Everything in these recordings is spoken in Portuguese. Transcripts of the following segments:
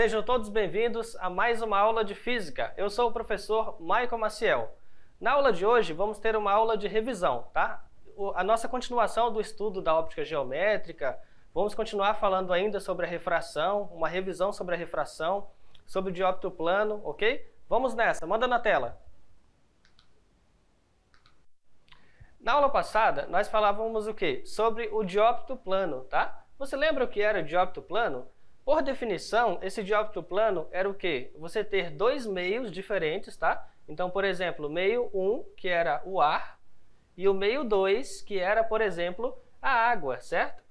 Sejam todos bem-vindos a mais uma aula de Física. Eu sou o professor Michael Maciel. Na aula de hoje vamos ter uma aula de revisão, tá? A nossa continuação do estudo da óptica geométrica, vamos continuar falando ainda sobre a refração, uma revisão sobre a refração, sobre o dióptro plano, ok? Vamos nessa, manda na tela. Na aula passada, nós falávamos o quê? Sobre o dióptro plano, tá? Você lembra o que era o dióptro plano? Por definição, esse dióptro plano era o quê? Você ter dois meios diferentes, tá? Então, por exemplo, meio 1, um, que era o ar, e o meio 2, que era, por exemplo, a água, certo?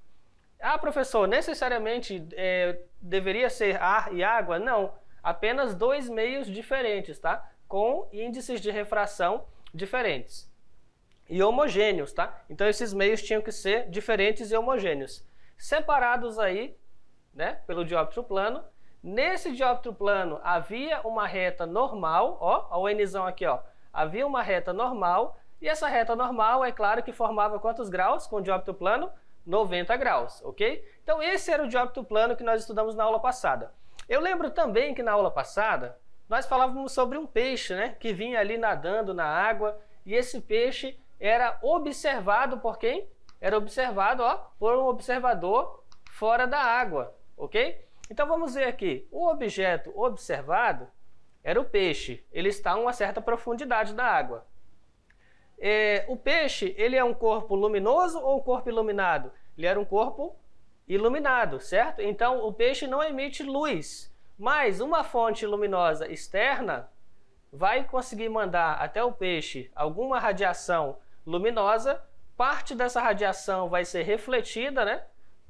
Ah, professor, necessariamente é, deveria ser ar e água? Não, apenas dois meios diferentes, tá? Com índices de refração diferentes e homogêneos, tá? Então esses meios tinham que ser diferentes e homogêneos. Separados aí né, pelo dióptro plano. Nesse dióptro plano havia uma reta normal, ó, o Nzão aqui, ó, havia uma reta normal, e essa reta normal, é claro, que formava quantos graus com o dióptro plano? 90 graus, ok? Então esse era o dióptro plano que nós estudamos na aula passada. Eu lembro também que na aula passada nós falávamos sobre um peixe, né, que vinha ali nadando na água, e esse peixe era observado por quem? Era observado, ó, por um observador fora da água, ok? Então vamos ver aqui, o objeto observado era o peixe, ele está a uma certa profundidade da água. É, o peixe, ele é um corpo luminoso ou um corpo iluminado? Ele era um corpo iluminado, certo? Então o peixe não emite luz, mas uma fonte luminosa externa vai conseguir mandar até o peixe alguma radiação luminosa, parte dessa radiação vai ser refletida, né?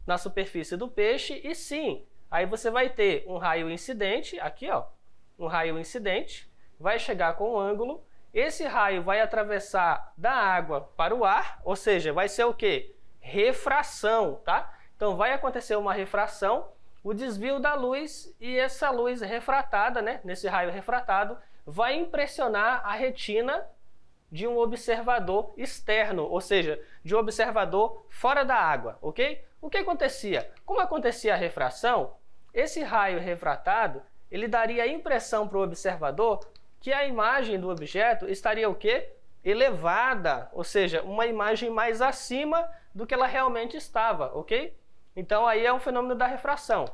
na superfície do peixe e sim, aí você vai ter um raio incidente, aqui ó, um raio incidente, vai chegar com um ângulo, esse raio vai atravessar da água para o ar, ou seja, vai ser o que? Refração, tá? Então vai acontecer uma refração, o desvio da luz e essa luz refratada, né, nesse raio refratado, vai impressionar a retina de um observador externo, ou seja, de um observador fora da água, ok? O que acontecia? Como acontecia a refração, esse raio refratado ele daria a impressão para o observador que a imagem do objeto estaria o quê? Elevada, ou seja, uma imagem mais acima do que ela realmente estava, ok? Então aí é um fenômeno da refração.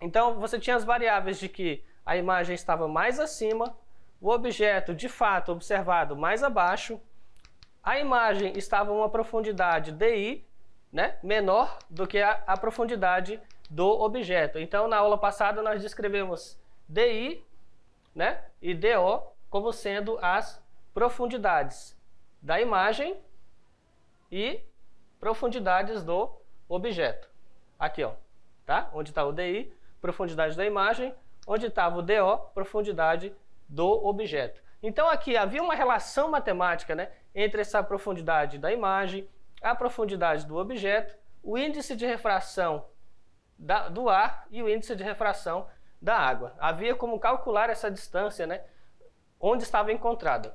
Então você tinha as variáveis de que a imagem estava mais acima, o objeto de fato observado mais abaixo, a imagem estava a uma profundidade DI né, menor do que a, a profundidade do objeto. Então, na aula passada, nós descrevemos DI né, e DO como sendo as profundidades da imagem e profundidades do objeto. Aqui, ó, tá? Onde está o DI, profundidade da imagem, onde estava o DO, profundidade do objeto. Então aqui havia uma relação matemática né, entre essa profundidade da imagem a profundidade do objeto, o índice de refração da, do ar e o índice de refração da água. Havia como calcular essa distância, né, onde estava encontrada.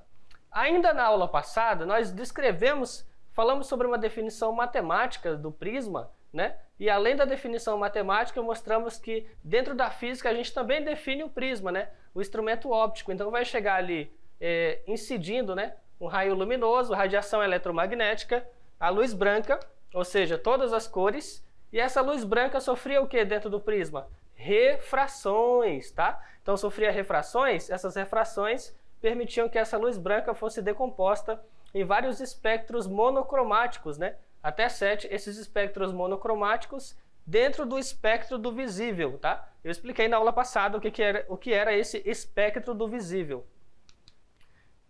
Ainda na aula passada, nós descrevemos, falamos sobre uma definição matemática do prisma, né? E além da definição matemática, mostramos que dentro da física a gente também define o prisma, né? O instrumento óptico. Então vai chegar ali é, incidindo, né? Um raio luminoso, radiação eletromagnética, a luz branca, ou seja, todas as cores, e essa luz branca sofria o que dentro do prisma? Refrações, tá? Então sofria refrações, essas refrações permitiam que essa luz branca fosse decomposta em vários espectros monocromáticos, né? Até sete, esses espectros monocromáticos dentro do espectro do visível, tá? Eu expliquei na aula passada o que, que, era, o que era esse espectro do visível.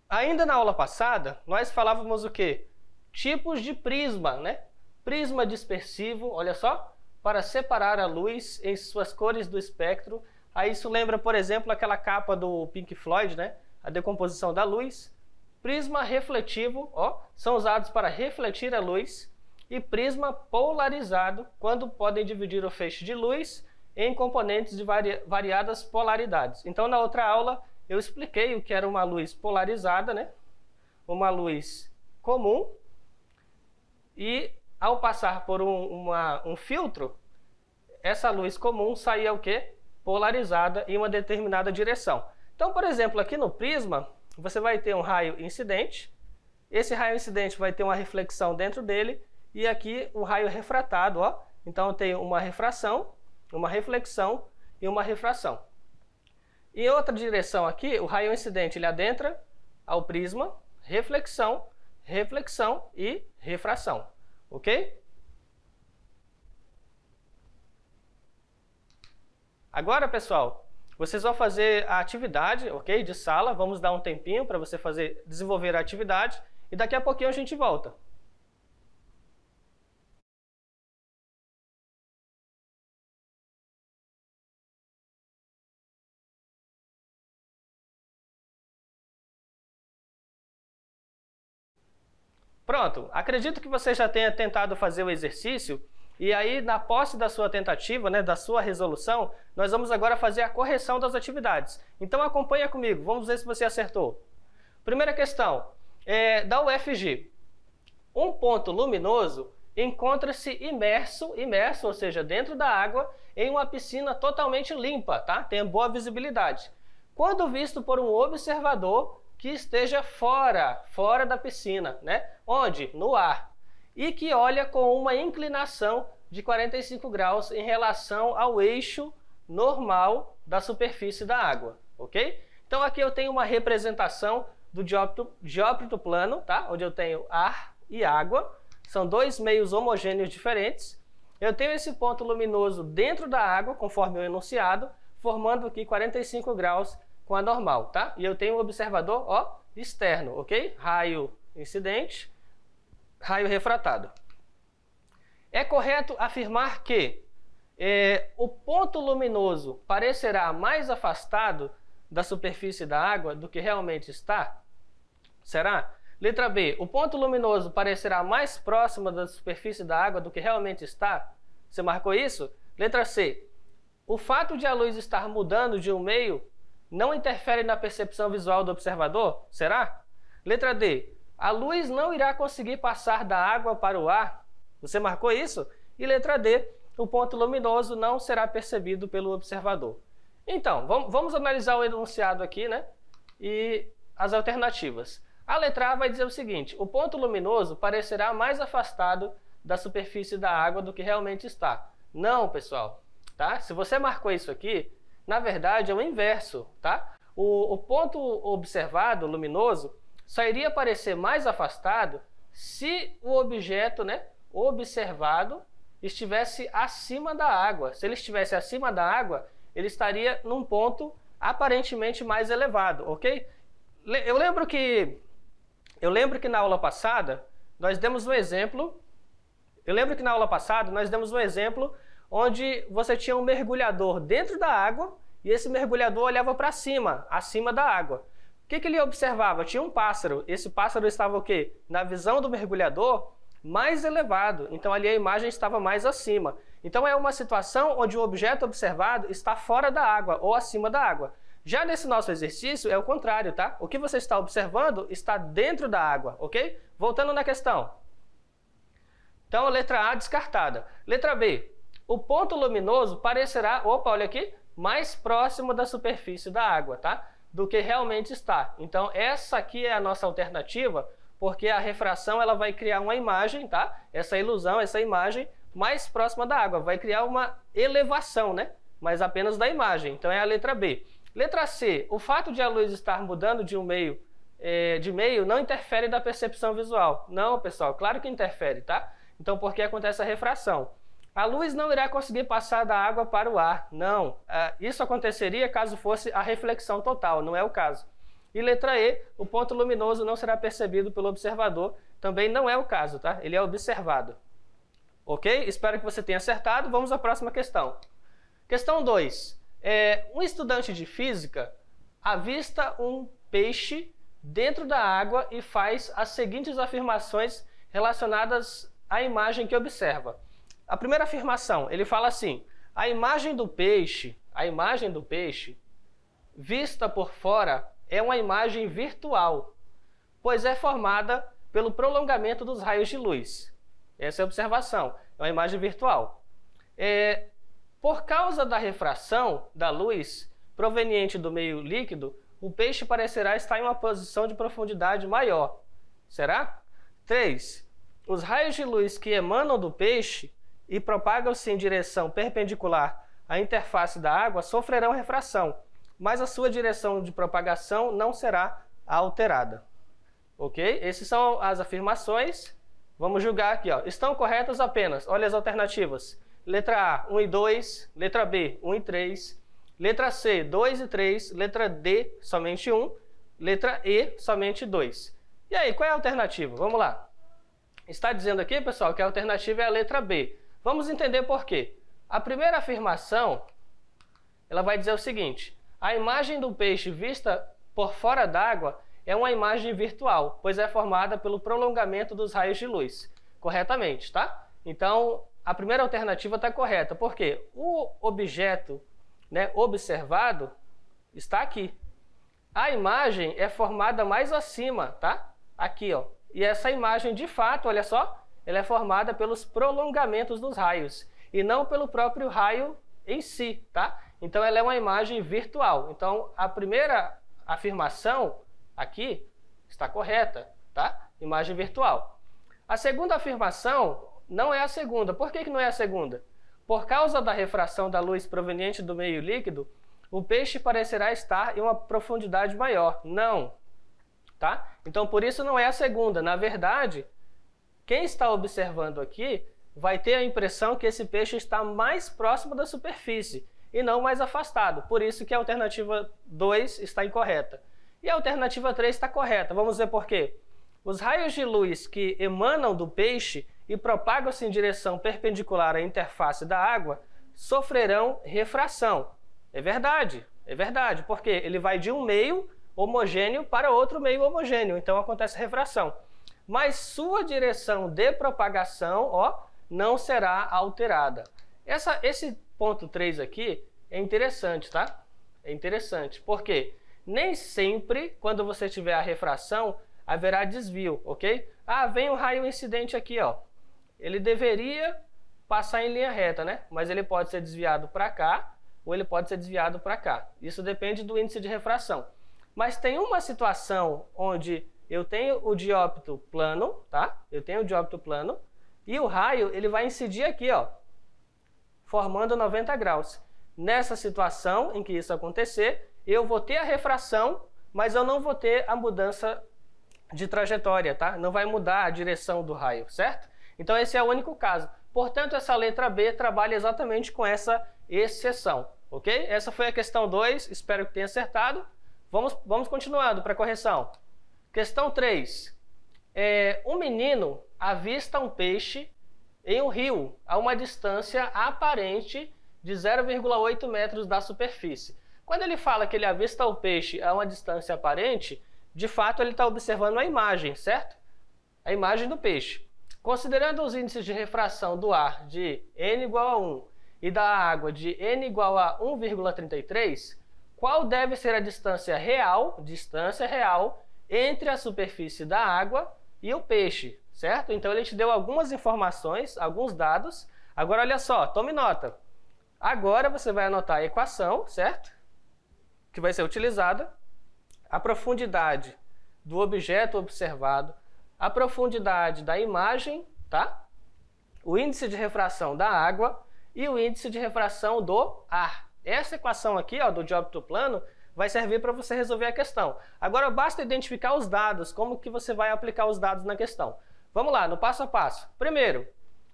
Ainda na aula passada, nós falávamos o quê? Tipos de prisma, né? Prisma dispersivo, olha só, para separar a luz em suas cores do espectro. Aí isso lembra, por exemplo, aquela capa do Pink Floyd, né? A decomposição da luz. Prisma refletivo, ó, são usados para refletir a luz. E prisma polarizado, quando podem dividir o feixe de luz em componentes de vari variadas polaridades. Então, na outra aula, eu expliquei o que era uma luz polarizada, né? Uma luz comum e ao passar por um, uma, um filtro, essa luz comum saía o quê? Polarizada em uma determinada direção. Então, por exemplo, aqui no prisma, você vai ter um raio incidente, esse raio incidente vai ter uma reflexão dentro dele, e aqui um raio refratado, ó. Então eu tenho uma refração, uma reflexão e uma refração. Em outra direção aqui, o raio incidente ele adentra ao prisma, reflexão, reflexão e refração, ok? Agora, pessoal, vocês vão fazer a atividade, ok? De sala, vamos dar um tempinho para você fazer, desenvolver a atividade e daqui a pouquinho a gente volta. Pronto, acredito que você já tenha tentado fazer o exercício e aí, na posse da sua tentativa, né, da sua resolução, nós vamos agora fazer a correção das atividades. Então acompanha comigo, vamos ver se você acertou. Primeira questão, é, da UFG. Um ponto luminoso encontra-se imerso, imerso, ou seja, dentro da água, em uma piscina totalmente limpa, tá? Tem boa visibilidade. Quando visto por um observador, que esteja fora, fora da piscina, né? Onde? No ar. E que olha com uma inclinação de 45 graus em relação ao eixo normal da superfície da água, ok? Então aqui eu tenho uma representação do dióptro, plano, tá? Onde eu tenho ar e água, são dois meios homogêneos diferentes. Eu tenho esse ponto luminoso dentro da água, conforme o enunciado, formando aqui 45 graus com a normal, tá? E eu tenho um observador, ó, externo, ok? Raio incidente, raio refratado. É correto afirmar que é, o ponto luminoso parecerá mais afastado da superfície da água do que realmente está? Será? Letra B. O ponto luminoso parecerá mais próximo da superfície da água do que realmente está? Você marcou isso? Letra C. O fato de a luz estar mudando de um meio não interfere na percepção visual do observador? Será? Letra D. A luz não irá conseguir passar da água para o ar? Você marcou isso? E letra D. O ponto luminoso não será percebido pelo observador. Então, vamos analisar o enunciado aqui, né? E as alternativas. A letra A vai dizer o seguinte: o ponto luminoso parecerá mais afastado da superfície da água do que realmente está. Não, pessoal, tá? Se você marcou isso aqui, na verdade, é o inverso, tá? O, o ponto observado, luminoso, só iria parecer mais afastado se o objeto né, observado estivesse acima da água. Se ele estivesse acima da água, ele estaria num ponto aparentemente mais elevado, ok? Eu lembro que eu lembro que na aula passada nós demos um exemplo. Eu lembro que na aula passada nós demos um exemplo onde você tinha um mergulhador dentro da água e esse mergulhador olhava para cima, acima da água. O que, que, ele observava? Tinha um pássaro. Esse pássaro estava o quê? Na visão do mergulhador, mais elevado. Então ali a imagem estava mais acima. Então é uma situação onde o objeto observado está fora da água ou acima da água. Já nesse nosso exercício é o contrário, tá? O que você está observando está dentro da água, ok? Voltando na questão. Então, letra A descartada. Letra B, o ponto luminoso parecerá, opa, olha aqui, mais próximo da superfície da água, tá? Do que realmente está. Então, essa aqui é a nossa alternativa, porque a refração ela vai criar uma imagem, tá? Essa ilusão, essa imagem mais próxima da água, vai criar uma elevação, né? Mas apenas da imagem. Então é a letra B. Letra C, o fato de a luz estar mudando de um meio é, de meio não interfere da percepção visual. Não, pessoal, claro que interfere, tá? Então, por que acontece a refração? A luz não irá conseguir passar da água para o ar. Não. Ah, isso aconteceria caso fosse a reflexão total, não é o caso. E letra E, o ponto luminoso não será percebido pelo observador, também não é o caso, tá? Ele é observado. Ok? Espero que você tenha acertado. Vamos à próxima questão. Questão 2. É, um estudante de física avista um peixe dentro da água e faz as seguintes afirmações relacionadas à imagem que observa. A primeira afirmação, ele fala assim: a imagem do peixe, a imagem do peixe, vista por fora, é uma imagem virtual, pois é formada pelo prolongamento dos raios de luz. Essa é a observação, é uma imagem virtual. É, por causa da refração da luz proveniente do meio líquido, o peixe parecerá estar em uma posição de profundidade maior. Será? 3. Os raios de luz que emanam do peixe e propagam-se em direção perpendicular à interface da água sofrerão refração, mas a sua direção de propagação não será alterada. Ok? Essas são as afirmações. Vamos julgar aqui. Ó. Estão corretas apenas. Olha as alternativas. Letra A, 1 e 2. Letra B, 1 e 3. Letra C, 2 e 3. Letra D, somente 1. Letra E, somente 2. E aí, qual é a alternativa? Vamos lá. Está dizendo aqui, pessoal, que a alternativa é a letra B. Vamos entender por quê. A primeira afirmação, ela vai dizer o seguinte: a imagem do peixe vista por fora d'água é uma imagem virtual, pois é formada pelo prolongamento dos raios de luz. Corretamente, tá? Então, a primeira alternativa está correta, porque o objeto né, observado está aqui. A imagem é formada mais acima, tá? Aqui, ó. E essa imagem, de fato, olha só, ela é formada pelos prolongamentos dos raios e não pelo próprio raio em si, tá? Então ela é uma imagem virtual. Então a primeira afirmação aqui está correta, tá? Imagem virtual. A segunda afirmação não é a segunda. Por que, que não é a segunda? Por causa da refração da luz proveniente do meio líquido, o peixe parecerá estar em uma profundidade maior. Não, tá? Então por isso não é a segunda. Na verdade, quem está observando aqui vai ter a impressão que esse peixe está mais próximo da superfície e não mais afastado. Por isso que a alternativa 2 está incorreta. E a alternativa 3 está correta. Vamos ver por quê. Os raios de luz que emanam do peixe e propagam-se em direção perpendicular à interface da água sofrerão refração. É verdade, é verdade, porque ele vai de um meio homogêneo para outro meio homogêneo, então acontece refração mas sua direção de propagação, ó, não será alterada. Essa, esse ponto 3 aqui é interessante, tá? É interessante, porque nem sempre, quando você tiver a refração, haverá desvio, ok? Ah, vem o um raio incidente aqui, ó. Ele deveria passar em linha reta, né? Mas ele pode ser desviado para cá ou ele pode ser desviado para cá. Isso depende do índice de refração. Mas tem uma situação onde eu tenho o dióptro plano, tá? Eu tenho o dióptro plano. E o raio, ele vai incidir aqui, ó, formando 90 graus. Nessa situação em que isso acontecer, eu vou ter a refração, mas eu não vou ter a mudança de trajetória, tá? Não vai mudar a direção do raio, certo? Então esse é o único caso. Portanto, essa letra B trabalha exatamente com essa exceção, ok? Essa foi a questão 2, espero que tenha acertado. Vamos, vamos continuando para correção. Questão 3. É, um menino avista um peixe em um rio a uma distância aparente de 0,8 metros da superfície. Quando ele fala que ele avista o peixe a uma distância aparente, de fato ele está observando a imagem, certo? A imagem do peixe. Considerando os índices de refração do ar de n igual a 1 e da água de n igual a 1,33, qual deve ser a distância real, distância real entre a superfície da água e o peixe, certo? Então ele te deu algumas informações, alguns dados. Agora olha só, tome nota. Agora você vai anotar a equação, certo? Que vai ser utilizada, a profundidade do objeto observado, a profundidade da imagem, tá? O índice de refração da água e o índice de refração do ar. Essa equação aqui, ó, do dióptro plano, vai servir para você resolver a questão. Agora basta identificar os dados, como que você vai aplicar os dados na questão. Vamos lá, no passo a passo. Primeiro,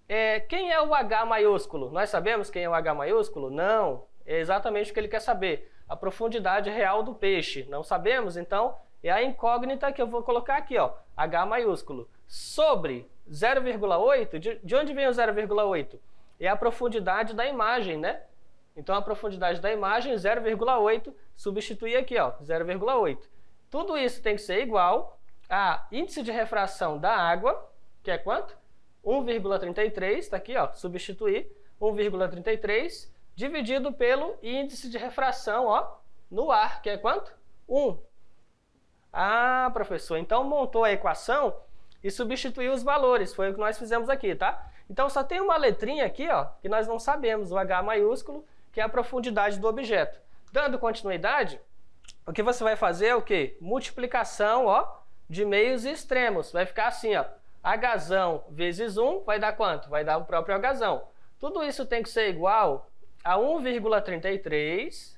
é, quem é o H maiúsculo? Nós sabemos quem é o H maiúsculo? Não, é exatamente o que ele quer saber. A profundidade real do peixe. Não sabemos, então é a incógnita que eu vou colocar aqui, ó, H maiúsculo. Sobre 0,8, de, de onde vem o 0,8? É a profundidade da imagem, né? Então a profundidade da imagem 0,8, substituir aqui, ó, 0,8. Tudo isso tem que ser igual a índice de refração da água, que é quanto? 1,33, está aqui, ó, substituir 1,33 dividido pelo índice de refração, ó, no ar, que é quanto? 1. Ah, professor, então montou a equação e substituiu os valores, foi o que nós fizemos aqui, tá? Então só tem uma letrinha aqui, ó, que nós não sabemos, o H maiúsculo que é a profundidade do objeto. Dando continuidade, o que você vai fazer é o quê? Multiplicação ó, de meios e extremos. Vai ficar assim, ó. Agazão vezes 1 vai dar quanto? Vai dar o próprio agazão. Tudo isso tem que ser igual a 1,33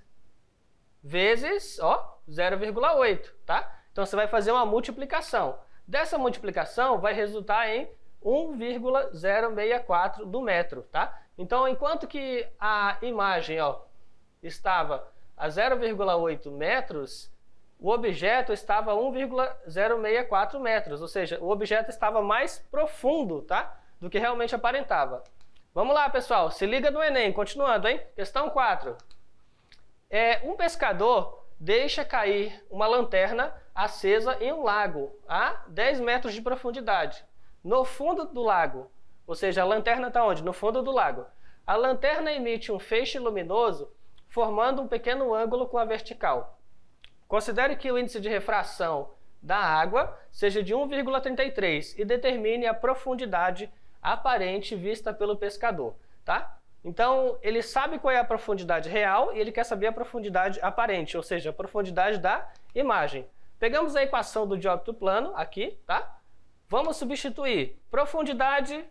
vezes 0,8, tá? Então você vai fazer uma multiplicação. Dessa multiplicação vai resultar em 1,064 do metro, tá? Então, enquanto que a imagem ó, estava a 0,8 metros, o objeto estava a 1,064 metros, ou seja, o objeto estava mais profundo, tá? Do que realmente aparentava. Vamos lá, pessoal, se liga no Enem, continuando, hein? Questão 4. É, um pescador deixa cair uma lanterna acesa em um lago a 10 metros de profundidade no fundo do lago. Ou seja, a lanterna está onde? No fundo do lago. A lanterna emite um feixe luminoso, formando um pequeno ângulo com a vertical. Considere que o índice de refração da água seja de 1,33 e determine a profundidade aparente vista pelo pescador, tá? Então, ele sabe qual é a profundidade real e ele quer saber a profundidade aparente, ou seja, a profundidade da imagem. Pegamos a equação do dióptro plano aqui, tá? Vamos substituir profundidade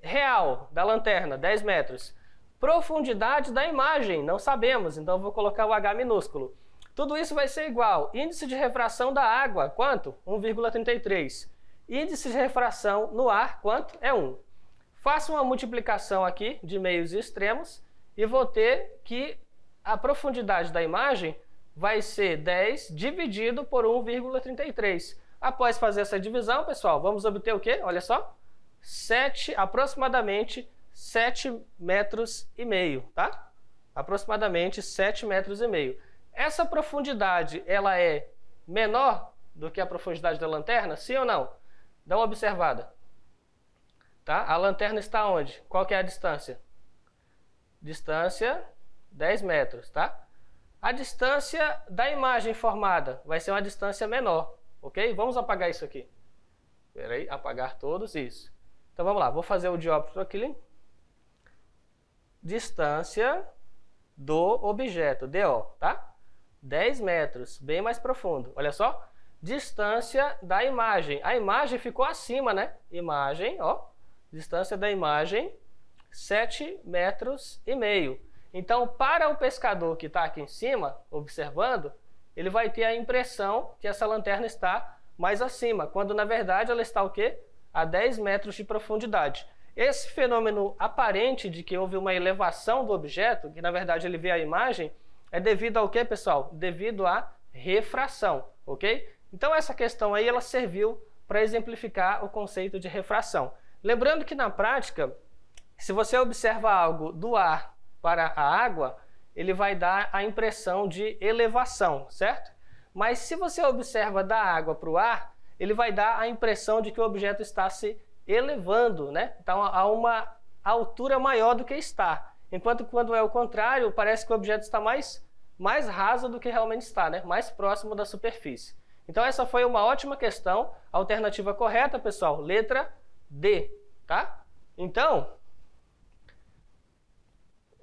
real da lanterna, 10 metros. Profundidade da imagem, não sabemos, então vou colocar o H minúsculo. Tudo isso vai ser igual. Índice de refração da água, quanto? 1,33. Índice de refração no ar, quanto? É 1. Faço uma multiplicação aqui de meios e extremos e vou ter que a profundidade da imagem vai ser 10 dividido por 1,33. Após fazer essa divisão, pessoal, vamos obter o quê? Olha só, 7, aproximadamente 7 metros e meio, tá? Aproximadamente 7 metros e meio. Essa profundidade, ela é menor do que a profundidade da lanterna, sim ou não? Dá uma observada. Tá? A lanterna está onde? Qual que é a distância? Distância 10 metros, tá? A distância da imagem formada vai ser uma distância menor. Ok? Vamos apagar isso aqui. Espera aí, apagar todos, isso. Então vamos lá, vou fazer o dióptro aqui. Distância do objeto, DO, tá? 10 metros, bem mais profundo. Olha só, distância da imagem. A imagem ficou acima, né? Imagem, ó, distância da imagem, 7 metros e meio. Então, para o pescador que está aqui em cima, observando, ele vai ter a impressão que essa lanterna está mais acima, quando na verdade ela está o quê? A 10 metros de profundidade. Esse fenômeno aparente de que houve uma elevação do objeto, que na verdade ele vê a imagem, é devido ao quê pessoal? Devido à refração, ok? Então essa questão aí ela serviu para exemplificar o conceito de refração. Lembrando que na prática, se você observa algo do ar para a água, ele vai dar a impressão de elevação, certo? Mas se você observa da água para o ar, ele vai dar a impressão de que o objeto está se elevando, né? Então, a uma altura maior do que está. Enquanto quando é o contrário, parece que o objeto está mais, mais raso do que realmente está, né? mais próximo da superfície. Então essa foi uma ótima questão. alternativa correta, pessoal, letra D. Tá? Então,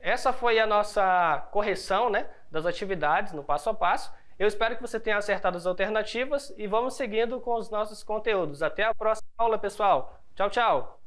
essa foi a nossa correção né, das atividades no passo a passo. Eu espero que você tenha acertado as alternativas e vamos seguindo com os nossos conteúdos. Até a próxima aula, pessoal. Tchau, tchau!